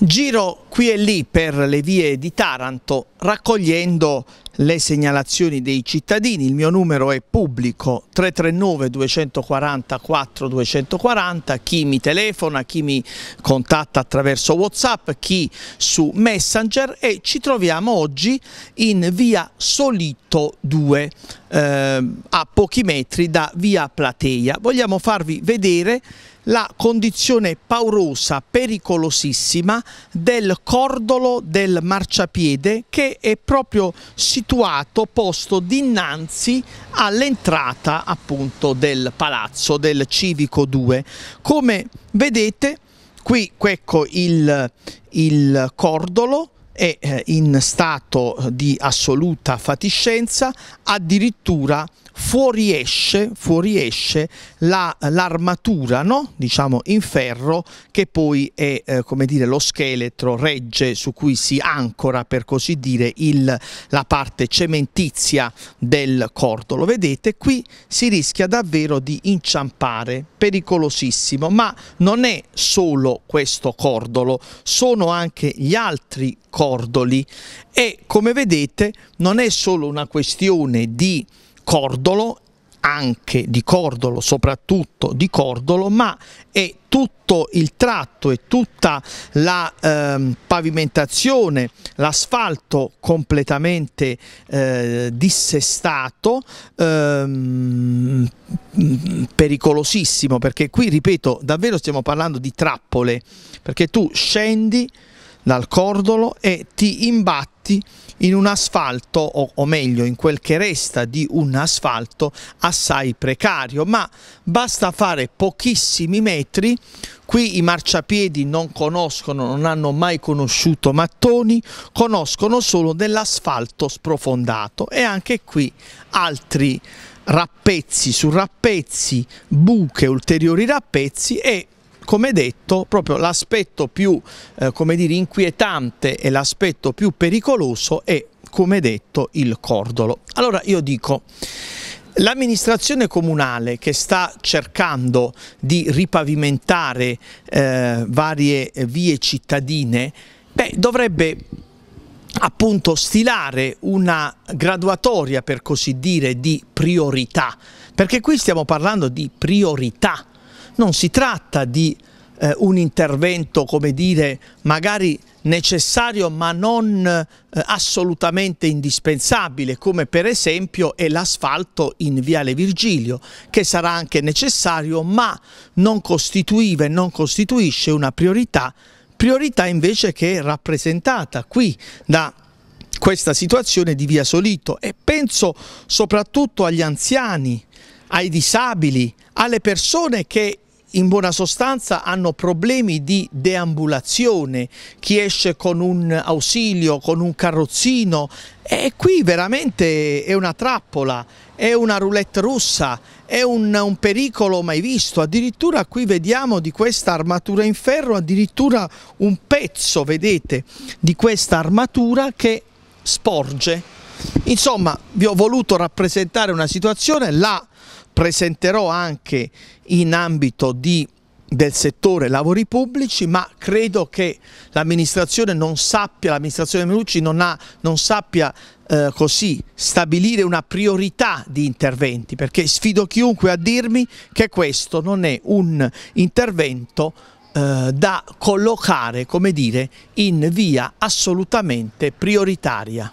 giro qui e lì per le vie di Taranto raccogliendo le segnalazioni dei cittadini. Il mio numero è pubblico 339 240 4240, chi mi telefona, chi mi contatta attraverso Whatsapp, chi su Messenger e ci troviamo oggi in via Solito 2 eh, a pochi metri da via Platea. Vogliamo farvi vedere la condizione paurosa, pericolosissima del cordolo del marciapiede che è proprio situato, posto dinanzi all'entrata appunto del palazzo del Civico 2. Come vedete qui ecco il, il cordolo è eh, in stato di assoluta fatiscenza, addirittura fuoriesce, fuoriesce l'armatura la, no? diciamo in ferro che poi è eh, come dire, lo scheletro regge su cui si ancora per così dire il, la parte cementizia del cordolo. Vedete qui si rischia davvero di inciampare, pericolosissimo, ma non è solo questo cordolo, sono anche gli altri cordoli cordoli e come vedete non è solo una questione di cordolo anche di cordolo, soprattutto di cordolo, ma è tutto il tratto e tutta la eh, pavimentazione, l'asfalto completamente eh, dissestato, ehm, pericolosissimo, perché qui, ripeto, davvero stiamo parlando di trappole, perché tu scendi dal cordolo e ti imbatti in un asfalto o, o, meglio in quel che resta di un asfalto assai precario ma basta fare pochissimi metri qui i marciapiedi non conoscono non hanno mai conosciuto mattoni conoscono solo dell'asfalto sprofondato e anche qui altri rappezzi su rappezzi buche ulteriori rappezzi e come detto proprio l'aspetto più eh, come dire, inquietante e l'aspetto più pericoloso è come detto il cordolo. Allora io dico L'amministrazione comunale che sta cercando di ripavimentare eh, varie vie cittadine beh, dovrebbe appunto stilare una graduatoria per così dire di priorità, perché qui stiamo parlando di priorità non si tratta di eh, un intervento, come dire, magari necessario ma non eh, assolutamente indispensabile, come per esempio è l'asfalto in Viale Virgilio, che sarà anche necessario ma non costituiva e non costituisce una priorità, priorità invece che è rappresentata qui da questa situazione di Via Solito e penso soprattutto agli anziani, ai disabili, alle persone che in buona sostanza hanno problemi di deambulazione, chi esce con un ausilio, con un carrozzino e qui veramente è una trappola, è una roulette russa, è un, un pericolo mai visto, addirittura qui vediamo di questa armatura in ferro, addirittura un pezzo, vedete, di questa armatura che sporge. Insomma, vi ho voluto rappresentare una situazione, là presenterò anche in ambito di, del settore lavori pubblici, ma credo che l'amministrazione non sappia, l'amministrazione Menucci non, ha, non sappia eh, così stabilire una priorità di interventi, perché sfido chiunque a dirmi che questo non è un intervento eh, da collocare, come dire, in via assolutamente prioritaria.